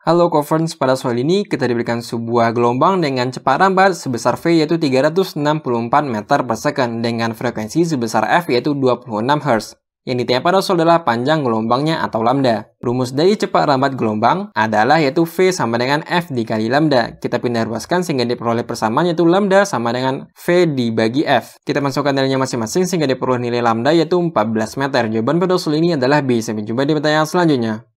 Halo Coverns, pada soal ini kita diberikan sebuah gelombang dengan cepat rambat sebesar V yaitu 364 meter per second dengan frekuensi sebesar F yaitu 26 Hz. Yang ditanya pada soal adalah panjang gelombangnya atau lambda. Rumus dari cepat rambat gelombang adalah yaitu V sama dengan F dikali lambda. Kita pindah ruaskan sehingga diperoleh persamaan yaitu lambda sama dengan V dibagi F. Kita masukkan nilainya masing-masing sehingga diperoleh nilai lambda yaitu 14 meter. Jawaban pada soal ini adalah B. Sampai jumpa di pertanyaan selanjutnya.